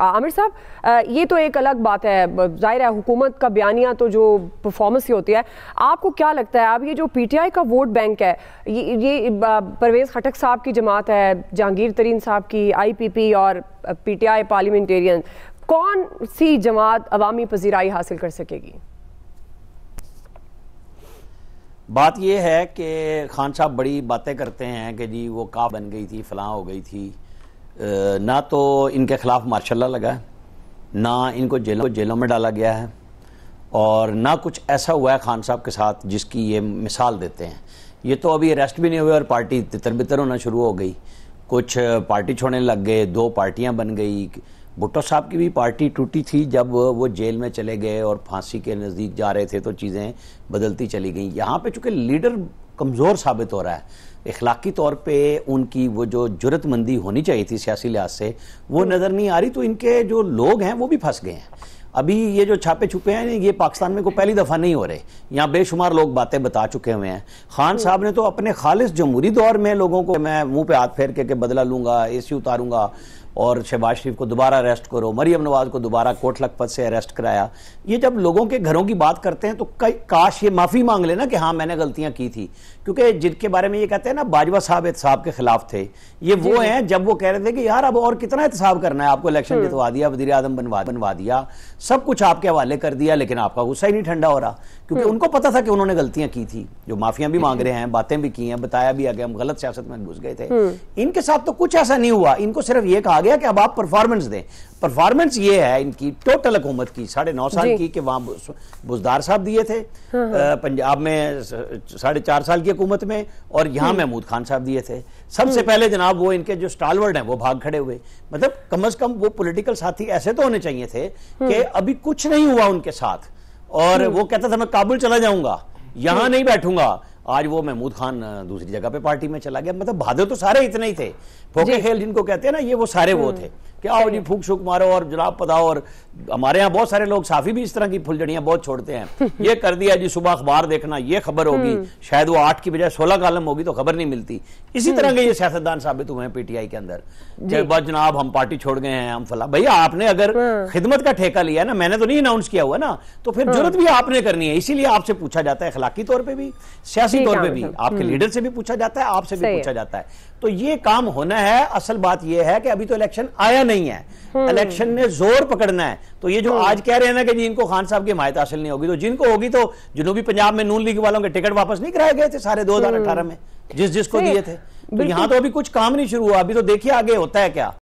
आमिर साहब ये तो एक अलग बात है जाहिर है हुकूमत का बयानिया तो जो परफॉर्मेंस ही होती है आपको क्या लगता है आप ये जो पीटीआई का वोट बैंक है ये ये परवेज़ खटक साहब की जमात है जहांगीर तरीन साहब की आईपीपी और पीटीआई पार्लियामेंटेरियन कौन सी जमात अवामी पजीराई हासिल कर सकेगी बात यह है कि खान साहब बड़ी बातें करते हैं कि जी वो का बन गई थी फलाँ हो गई थी ना तो इनके ख़िलाफ़ मार्शाला लगा है ना इनको जेलों जेलों में डाला गया है और ना कुछ ऐसा हुआ है खान साहब के साथ जिसकी ये मिसाल देते हैं ये तो अभी अरेस्ट भी नहीं हुए और पार्टी तितर बितर होना शुरू हो गई कुछ पार्टी छोड़ने लग गए दो पार्टियां बन गई भुट्टो साहब की भी पार्टी टूटी थी जब वो जेल में चले गए और फांसी के नज़दीक जा रहे थे तो चीज़ें बदलती चली गई यहाँ पे चूँकि लीडर कमज़ोर साबित हो रहा है इखलाकी तौर पे उनकी वो जो जरूरतमंदी होनी चाहिए थी सियासी लिहाज से वो तो- नज़र नहीं आ रही तो इनके जो लोग हैं वो भी फंस गए हैं अभी ये जो छापे छुपे हैं ये पाकिस्तान में को हम्म। पहली दफ़ा नहीं हो रहे यहाँ बेशुमार लोग बातें बता चुके हुए हैं खान हम्म। साहब ने तो अपने खालिश जमहूरी दौर में लोगों को मैं मुंह पे हाथ फेर के, के बदला लूँगा ए सी उतारूँगा और शहबाज शरीफ को दोबारा अरेस्ट करो मरियम नवाज को दोबारा कोट लखपत से अरेस्ट कराया ये जब लोगों के घरों की बात करते हैं तो काश ये माफ़ी मांग लेना कि हाँ मैंने गलतियाँ की थी क्योंकि जिनके बारे में ये कहते हैं ना बाजवा साहब एहतसाब के खिलाफ थे ये वो हैं जब वो कह रहे थे कि यार अब और कितना एहतसाब करना है आपको इलेक्शन हम्म। जितवा तो दिया वजी अजम बनवा बनवा दिया सब कुछ आपके हवाले कर दिया लेकिन आपका गुस्सा ही नहीं ठंडा हो रहा क्योंकि हम्म। उनको पता था कि उन्होंने गलतियां की थी जो माफियां भी मांग रहे हैं बातें भी की हैं बताया भी आ गया हम गलत सियासत में घुस गए थे हम्म। इनके साथ तो कुछ ऐसा नहीं हुआ इनको सिर्फ ये कहा गया कि अब आप परफॉर्मेंस दें परफॉर्मेंस ये है इनकी टोटल हुकूमत की साढ़े नौ साल की कि वहाँ बुजदार साहब दिए थे हाँ, हाँ। पंजाब में साढ़े चार साल की हुकूमत में और यहाँ महमूद खान साहब दिए थे सबसे हम्म। पहले जनाब वो इनके जो स्टालवर्ड हैं वो भाग खड़े हुए मतलब कम अज कम वो पोलिटिकल साथी ऐसे तो होने चाहिए थे हम्म। कि अभी कुछ नहीं हुआ उनके साथ और हम्म। वो कहता था मैं काबुल चला जाऊंगा यहाँ नहीं बैठूंगा आज वो महमूद खान दूसरी जगह पे पार्टी में चला गया मतलब भादे तो सारे इतने ही थे फोके खेल जिनको कहते हैं ना ये वो सारे वो हम्म। थे कि आओ जी फूक शूक मारो और जनाब पताओ और हमारे यहाँ बहुत सारे लोग साफी भी इस तरह की फुलझड़ियां बहुत छोड़ते हैं ये कर दिया जी सुबह अखबार देखना ये खबर होगी हम्म। शायद वो आठ की बजाय सोलह कालम होगी तो खबर नहीं मिलती इसी हम्म। तरह के ये सियासतदान साबित हुए हैं पीटीआई के अंदर बस जनाब हम पार्टी छोड़ गए हैं हम फला भैया आपने अगर हाँ। खिदमत का ठेका लिया ना मैंने तो नहीं अनाउंस किया हुआ ना तो फिर हाँ। जरूरत भी आपने करनी है इसीलिए आपसे पूछा जाता है अखलाकी तौर पर भी सियासी तौर पर हाँ, भी आपके हम्म। लीडर से भी पूछा जाता है आपसे भी पूछा जाता है तो ये काम होना है असल बात यह है कि अभी तो इलेक्शन आया नहीं नहीं है इलेक्शन हम्म। में जोर पकड़ना है तो ये जो हम्म। आज कह रहे हैं ना कि जी इनको खान साहब की हिमायत हासिल नहीं होगी तो जिनको होगी तो जुनूबी पंजाब में नून लीग वालों के टिकट वापस नहीं कराए गए थे सारे दो हम्म। में जिस जिसको दिए थे तो यहाँ तो अभी कुछ काम नहीं शुरू हुआ अभी तो देखिए आगे होता है क्या